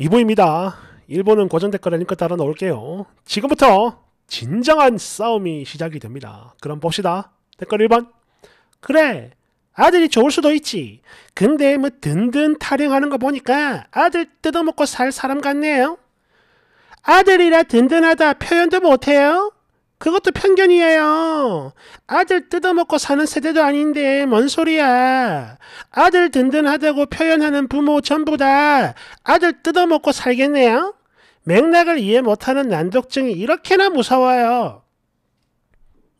2부입니다. 일본은 고전 댓글에 링크 따라 넣을게요. 지금부터 진정한 싸움이 시작이 됩니다. 그럼 봅시다. 댓글 1번. 그래, 아들이 좋을 수도 있지. 근데 뭐 든든 타령하는 거 보니까 아들 뜯어먹고 살 사람 같네요. 아들이라 든든하다 표현도 못해요. 그것도 편견이에요. 아들 뜯어먹고 사는 세대도 아닌데 뭔 소리야. 아들 든든하다고 표현하는 부모 전부 다 아들 뜯어먹고 살겠네요. 맥락을 이해 못하는 난독증이 이렇게나 무서워요.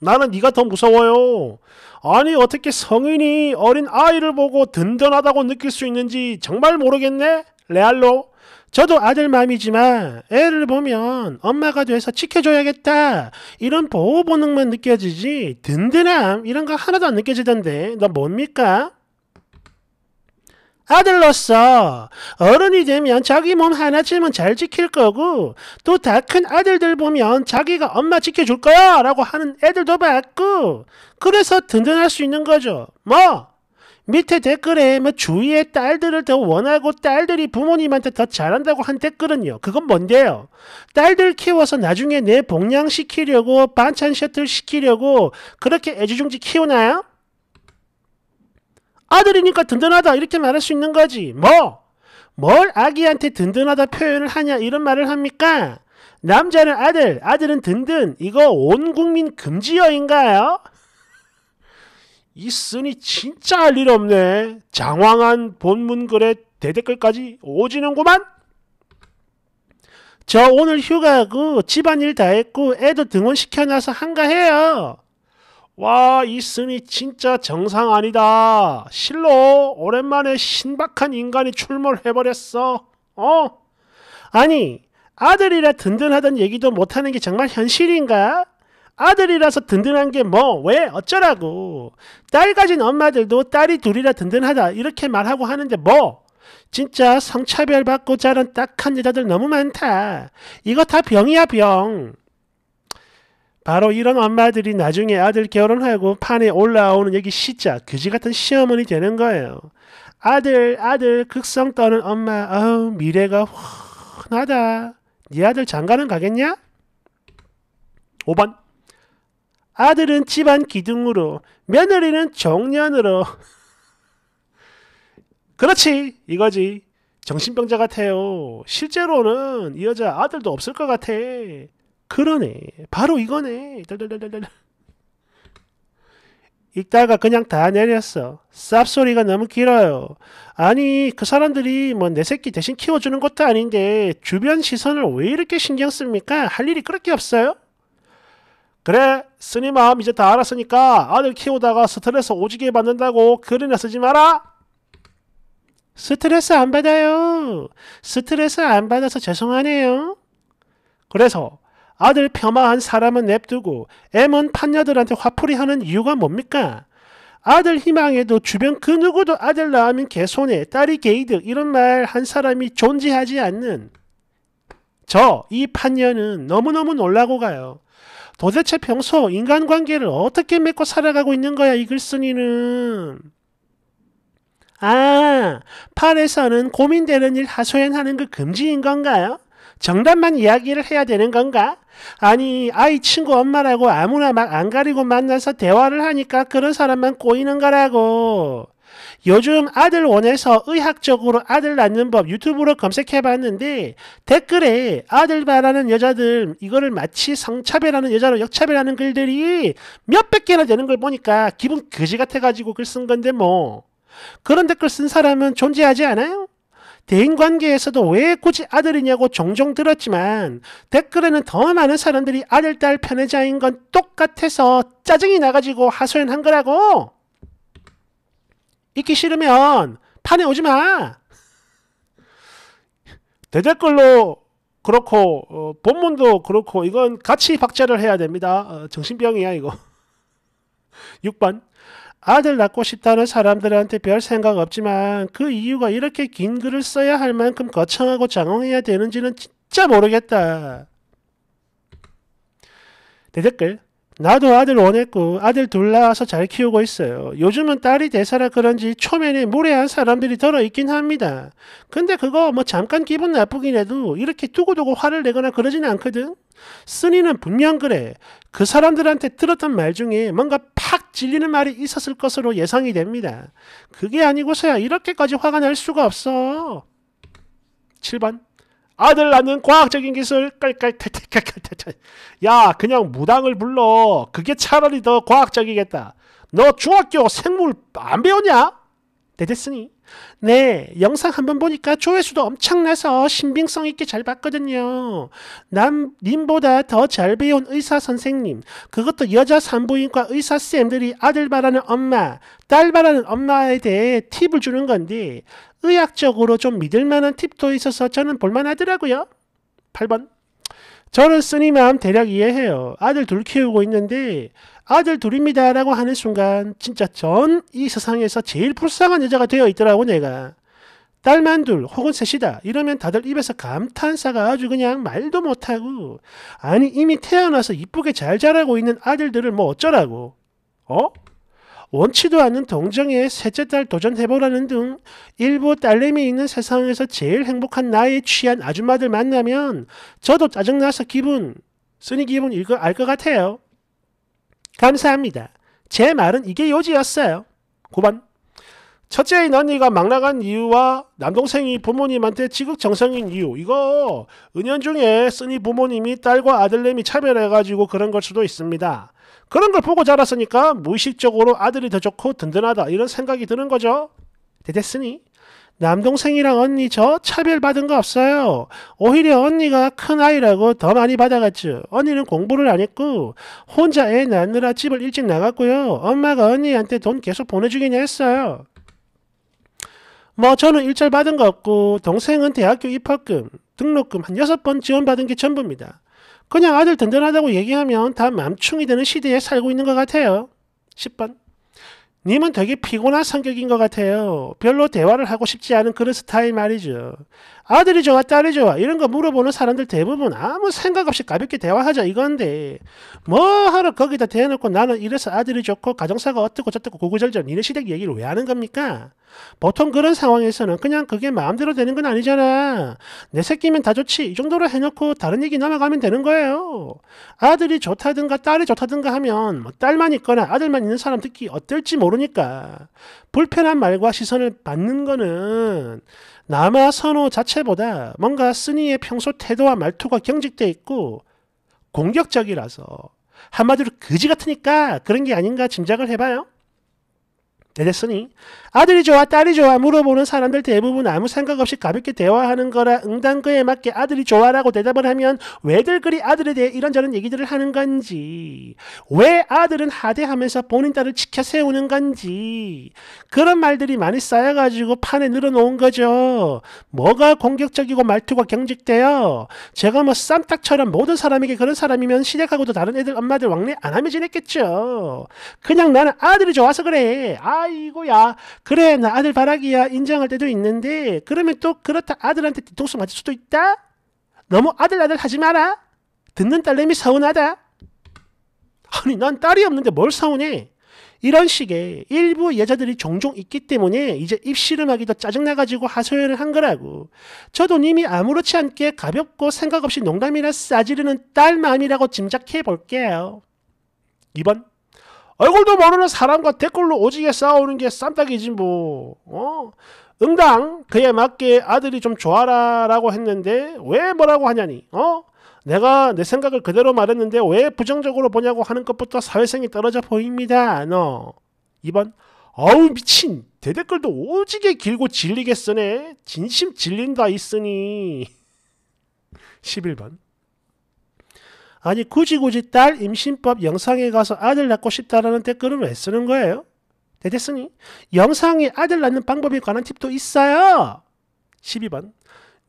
나는 네가 더 무서워요. 아니 어떻게 성인이 어린 아이를 보고 든든하다고 느낄 수 있는지 정말 모르겠네. 레알로 저도 아들 마음이지만 애를 보면 엄마가 돼서 지켜줘야겠다 이런 보호 본능만 느껴지지 든든함 이런 거 하나도 안 느껴지던데 너 뭡니까? 아들로서 어른이 되면 자기 몸 하나쯤은 잘 지킬 거고 또 다 큰 아들들 보면 자기가 엄마 지켜줄 거야 라고 하는 애들도 봤고 그래서 든든할 수 있는 거죠. 뭐 밑에 댓글에 뭐 주위의 딸들을 더 원하고 딸들이 부모님한테 더 잘한다고 한 댓글은요. 그건 뭔데요? 딸들 키워서 나중에 내 복양시키려고 반찬 셔틀 시키려고 그렇게 애지중지 키우나요? 아들이니까 든든하다 이렇게 말할 수 있는 거지. 뭐? 뭘 아기한테 든든하다 표현을 하냐 이런 말을 합니까? 남자는 아들, 아들은 든든. 이거 온 국민 금지어인가요? 이 쓴이 진짜 할 일 없네. 장황한 본문글에 대댓글까지 오지는구만. 저 오늘 휴가하고 그 집안일 다 했고 애도 등원시켜놔서 한가해요. 와, 이 쓴이 진짜 정상 아니다. 실로 오랜만에 신박한 인간이 출몰해버렸어. 어? 아니, 아들이라 든든하던 얘기도 못하는 게 정말 현실인가? 아들이라서 든든한 게 뭐 왜 어쩌라고 딸 가진 엄마들도 딸이 둘이라 든든하다 이렇게 말하고 하는데 뭐 진짜 성차별 받고 자란 딱한 여자들 너무 많다 이거 다 병이야 병 바로 이런 엄마들이 나중에 아들 결혼하고 판에 올라오는 여기 시자 그지 같은 시어머니 되는 거예요 아들 아들 극성 떠는 엄마 아우 미래가 훤하다 네 아들 장가는 가겠냐? 5번 아들은 집안 기둥으로, 며느리는 정년으로. 그렇지, 이거지. 정신병자 같아요. 실제로는 이 여자 아들도 없을 것 같아. 그러네. 바로 이거네. 덜덜덜덜. 읽다가 그냥 다 내렸어. 쌉소리가 너무 길어요. 아니 그 사람들이 뭐 내 새끼 대신 키워주는 것도 아닌데 주변 시선을 왜 이렇게 신경 씁니까? 할 일이 그렇게 없어요? 그래 스님 마음 이제 다 알았으니까 아들 키우다가 스트레스 오지게 받는다고 글이나 쓰지 마라. 스트레스 안 받아요. 스트레스 안 받아서 죄송하네요. 그래서 아들 폄하한 사람은 냅두고 M은 판녀들한테 화풀이하는 이유가 뭡니까? 아들 희망에도 주변 그 누구도 아들 낳으면 개손해, 딸이 게이득 이런 말 한 사람이 존재하지 않는 저 이 판녀는 너무너무 놀라고 가요. 도대체 평소 인간관계를 어떻게 맺고 살아가고 있는 거야 이 글쓴이는. 아, 팔에서는 고민되는 일 하소연하는 그 금지인 건가요? 정답만 이야기를 해야 되는 건가? 아니, 아이 친구 엄마라고 아무나 막 안 가리고 만나서 대화를 하니까 그런 사람만 꼬이는 거라고. 요즘 아들 원해서 의학적으로 아들 낳는 법 유튜브로 검색해봤는데 댓글에 아들 바라는 여자들 이거를 마치 성차별하는 여자로 역차별하는 글들이 몇백 개나 되는 걸 보니까 기분 거지 같아가지고 글 쓴 건데 뭐 그런 댓글 쓴 사람은 존재하지 않아요? 대인관계에서도 왜 굳이 아들이냐고 종종 들었지만 댓글에는 더 많은 사람들이 아들 딸 편애자인 건 똑같아서 짜증이 나가지고 하소연한 거라고 있기 싫으면 판에 오지 마. 대댓글로 그렇고 어, 본문도 그렇고 이건 같이 박제를 해야 됩니다. 어, 정신병이야 이거. 6번 아들 낳고 싶다는 사람들한테 별 생각 없지만 그 이유가 이렇게 긴 글을 써야 할 만큼 거창하고 장황해야 되는지는 진짜 모르겠다. 대댓글 나도 아들 원했고 아들 둘 낳아서 잘 키우고 있어요. 요즘은 딸이 대사라 그런지 초면에 무례한 사람들이 더러 있긴 합니다. 근데 그거 뭐 잠깐 기분 나쁘긴 해도 이렇게 두고두고 화를 내거나 그러진 않거든. 쓰니는 분명 그래. 그 사람들한테 들었던 말 중에 뭔가 팍 질리는 말이 있었을 것으로 예상이 됩니다. 그게 아니고서야 이렇게까지 화가 날 수가 없어. 7번 아들 낳는 과학적인 기술 깔깔탈탈탈탈탈 야 그냥 무당을 불러 그게 차라리 더 과학적이겠다 너 중학교 생물 안 배웠냐? 대됐으니 네, 영상 한번 보니까 조회수도 엄청나서 신빙성 있게 잘 봤거든요. 남, 님보다 더 잘 배운 의사 선생님, 그것도 여자 산부인과 의사쌤들이 아들 바라는 엄마, 딸 바라는 엄마에 대해 팁을 주는 건데, 의학적으로 좀 믿을 만한 팁도 있어서 저는 볼만하더라고요. 8번. 저는 쓰니 마음 대략 이해해요. 아들 둘 키우고 있는데 아들 둘입니다라고 하는 순간 진짜 전 이 세상에서 제일 불쌍한 여자가 되어 있더라고 내가. 딸만 둘 혹은 셋이다 이러면 다들 입에서 감탄사가 아주 그냥 말도 못하고 아니 이미 태어나서 이쁘게 잘 자라고 있는 아들들을 뭐 어쩌라고 어? 원치도 않는 동정에 셋째 딸 도전해보라는 등 일부 딸내미 있는 세상에서 제일 행복한 나에 이 취한 아줌마들 만나면 저도 짜증나서 기분 쓰니 기분 이거 알 것 같아요. 감사합니다. 제 말은 이게 요지였어요. 9번. 첫째인 언니가 막 나간 이유와 남동생이 부모님한테 지극정성인 이유. 이거 은연중에 쓰니 부모님이 딸과 아들내미 차별해가지고 그런 걸 수도 있습니다. 그런 걸 보고 자랐으니까 무의식적으로 아들이 더 좋고 든든하다 이런 생각이 드는 거죠. 됐으니 남동생이랑 언니 저 차별받은 거 없어요. 오히려 언니가 큰 아이라고 더 많이 받아갔죠. 언니는 공부를 안 했고 혼자 애 낳느라 집을 일찍 나갔고요. 엄마가 언니한테 돈 계속 보내주긴 했어요. 뭐 저는 일절 받은 거 없고 동생은 대학교 입학금, 등록금 한 여섯 번 지원받은 게 전부입니다. 그냥 아들 든든하다고 얘기하면 다 맘충이 되는 시대에 살고 있는 것 같아요. 10번. 님은 되게 피곤한 성격인 것 같아요. 별로 대화를 하고 싶지 않은 그런 스타일 말이죠. 아들이 좋아, 딸이 좋아. 이런 거 물어보는 사람들 대부분 아무 생각 없이 가볍게 대화하자 이건데, 뭐 하러 거기다 대놓고 나는 이래서 아들이 좋고, 가정사가 어떻고 저떻고 고구절절 니네 시댁 얘기를 왜 하는 겁니까? 보통 그런 상황에서는 그냥 그게 마음대로 되는 건 아니잖아. 내 새끼면 다 좋지. 이 정도로 해놓고 다른 얘기 넘어가면 되는 거예요. 아들이 좋다든가 딸이 좋다든가 하면 뭐 딸만 있거나 아들만 있는 사람 듣기 어떨지 모르니까 불편한 말과 시선을 받는 거는 남아 선호 자체보다 뭔가 쓰니의 평소 태도와 말투가 경직돼 있고 공격적이라서 한마디로 그지 같으니까 그런 게 아닌가 짐작을 해봐요. 내겠으니 아들이 좋아 딸이 좋아 물어보는 사람들 대부분 아무 생각 없이 가볍게 대화하는 거라 응당 그에 맞게 아들이 좋아라고 대답을 하면 왜들 그리 아들에 대해 이런저런 얘기들을 하는 건지 왜 아들은 하대하면서 본인 딸을 지켜 세우는 건지 그런 말들이 많이 쌓여가지고 판에 늘어놓은 거죠. 뭐가 공격적이고 말투가 경직돼요. 제가 뭐 쌈딱처럼 모든 사람에게 그런 사람이면 시댁하고도 다른 애들 엄마들 왕래 안 하며 지냈겠죠. 그냥 나는 아들이 좋아서 그래. 아이고야 그래 나 아들 바라기야 인정할 때도 있는데 그러면 또 그렇다 아들한테 뒤통수 맞을 수도 있다 너무 아들아들 하지 마라 듣는 딸내미 서운하다 아니 난 딸이 없는데 뭘 서운해 이런 식의 일부 여자들이 종종 있기 때문에 이제 입씨름하기도 짜증나가지고 하소연을 한 거라고. 저도 님이 아무렇지 않게 가볍고 생각 없이 농담이나 싸지르는 딸 마음이라고 짐작해 볼게요. 2번 얼굴도 모르는 사람과 댓글로 오지게 싸우는 게 쌈딱이지 뭐. 어? 응당 그에 맞게 아들이 좀 좋아라라고 했는데 왜 뭐라고 하냐니. 어? 내가 내 생각을 그대로 말했는데 왜 부정적으로 보냐고 하는 것부터 사회성이 떨어져 보입니다. 너. 2번 어우 미친 대댓글도 오지게 길고 질리게 쓰네. 진심 질린다 있으니. 11번 아니 굳이 굳이 딸 임신법 영상에 가서 아들 낳고 싶다라는 댓글을왜 쓰는 거예요? 네, 됐으니 영상에 아들 낳는 방법에 관한 팁도 있어요. 12번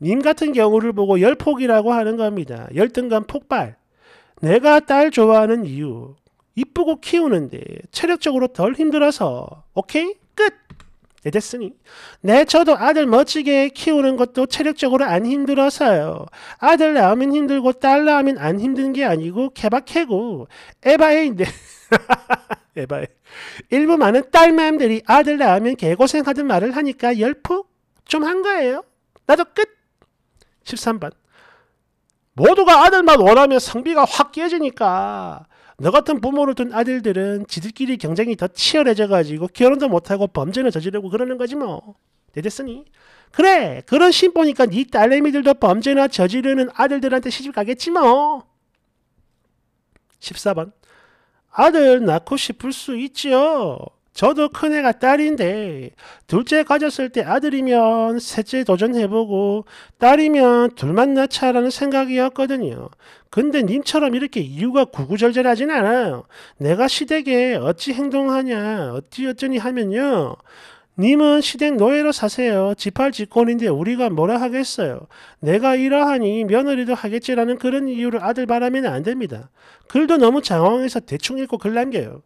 님 같은 경우를 보고 열폭이라고 하는 겁니다. 열등감 폭발 내가 딸 좋아하는 이유 이쁘고 키우는데 체력적으로 덜 힘들어서 오케이? 네, 됐으니. 네, 저도 아들 멋지게 키우는 것도 체력적으로 안 힘들어서요. 아들 낳으면 힘들고 딸 낳으면 안 힘든 게 아니고 개박해고 에바에인데. 에바에. 일부 많은 딸맘들이 아들 낳으면 개고생하던 말을 하니까 열폭 좀한 거예요. 나도 끝. 13번. 모두가 아들만 원하면 성비가 확 깨지니까 너 같은 부모를 둔 아들들은 지들끼리 경쟁이 더 치열해져가지고 결혼도 못하고 범죄를 저지르고 그러는 거지 뭐. 됐으니 그래 그런 신 보니까 네 딸내미들도 범죄나 저지르는 아들들한테 시집 가겠지 뭐. 14번 아들 낳고 싶을 수 있지요. 저도 큰애가 딸인데 둘째 가졌을 때 아들이면 셋째 도전해보고 딸이면 둘만 낳자라는 생각이었거든요. 근데 님처럼 이렇게 이유가 구구절절하진 않아요. 내가 시댁에 어찌 행동하냐 어찌 어쩌니 하면요. 님은 시댁 노예로 사세요. 지팔직권인데 우리가 뭐라 하겠어요. 내가 이러하니 며느리도 하겠지라는 그런 이유를 아들 바라면 안 됩니다. 글도 너무 장황해서 대충 읽고 글 남겨요.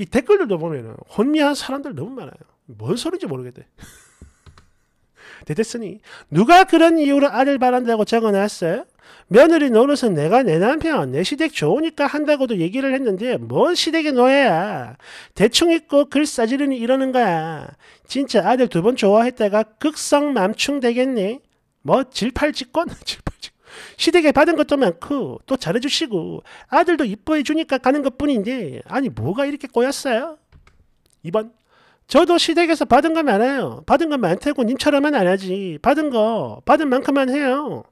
이 댓글들도 보면은 혼미한 사람들 너무 많아요. 뭔 소리인지 모르겠대. 대됐으니 누가 그런 이유로 아들 바란다고 적어놨어요? 며느리 노릇은 내가 내 남편 내 시댁 좋으니까 한다고도 얘기를 했는데 뭔 시댁의 노예야 대충 읽고 글 싸지르니 이러는 거야 진짜 아들 두 번 좋아했다가 극성 맘충 되겠니? 뭐 질팔직권? 질팔직권 시댁에 받은 것도 많고 또 잘해주시고 아들도 이뻐해 주니까 가는 것뿐인데 아니 뭐가 이렇게 꼬였어요? 2번 저도 시댁에서 받은 거 많아요. 받은 거 많다고 님처럼은 안 하지. 받은 거 받은 만큼만 해요.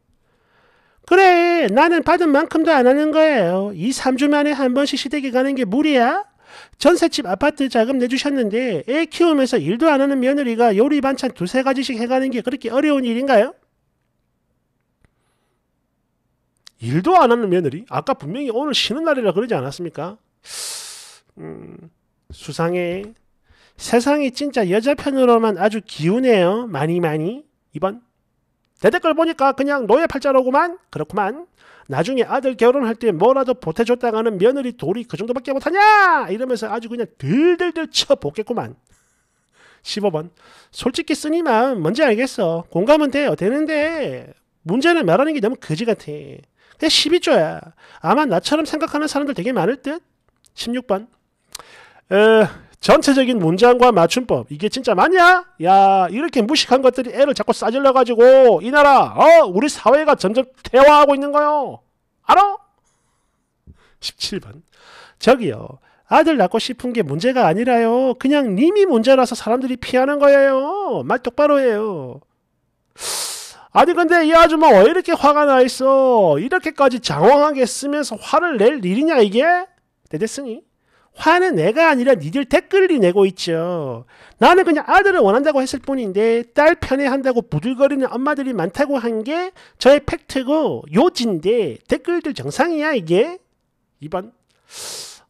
그래 나는 받은 만큼도 안 하는 거예요. 2, 3주 만에 한 번씩 시댁에 가는 게 무리야? 전셋집 아파트 자금 내주셨는데 애 키우면서 일도 안 하는 며느리가 요리 반찬 두세 가지씩 해가는 게 그렇게 어려운 일인가요? 일도 안 하는 며느리? 아까 분명히 오늘 쉬는 날이라 그러지 않았습니까? 음, 수상해. 세상이 진짜 여자 편으로만 아주 기우네요. 많이 많이. 2번. 대댓글 보니까 그냥 노예 팔자로구만. 그렇구만. 나중에 아들 결혼할 때 뭐라도 보태줬다가는 며느리 돌이 그 정도밖에 못하냐! 이러면서 아주 그냥 들들들 쳐보겠구만. 15번. 솔직히 쓰니 마음 뭔지 알겠어. 공감은 돼요. 되는데 문제는 말하는 게 너무 거지 같아. 12조야. 아마 나처럼 생각하는 사람들 되게 많을 듯? 16번. 어, 전체적인 문장과 맞춤법. 이게 진짜 맞냐? 야, 이렇게 무식한 것들이 애를 자꾸 싸질러가지고, 이 나라, 어, 우리 사회가 점점 대화하고 있는 거요. 알아? 17번. 저기요. 아들 낳고 싶은 게 문제가 아니라요. 그냥 님이 문제라서 사람들이 피하는 거예요. 말 똑바로 해요. 아니 근데 이 아줌마 왜 이렇게 화가 나 있어? 이렇게까지 장황하게 쓰면서 화를 낼 일이냐 이게? 대댔으니 화는 내가 아니라 니들 댓글이 내고 있죠. 나는 그냥 아들을 원한다고 했을 뿐인데 딸 편에 한다고 부들거리는 엄마들이 많다고 한 게 저의 팩트고 요지인데 댓글들 정상이야 이게? 이번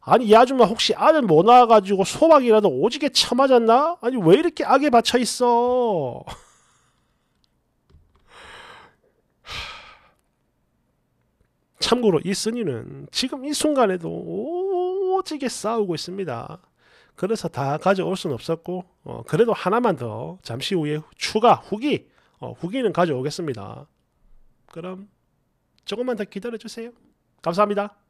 아니 이 아줌마 혹시 아들 못 뭐 낳아가지고 소박이라도 오지게 참아졌나 아니 왜 이렇게 악에 받쳐있어? 참고로 이 스님은 지금 이 순간에도 오지게 싸우고 있습니다. 그래서 다 가져올 수는 없었고 어, 그래도 하나만 더 잠시 후에 추가 후기 어, 후기는 가져오겠습니다. 그럼 조금만 더 기다려주세요. 감사합니다.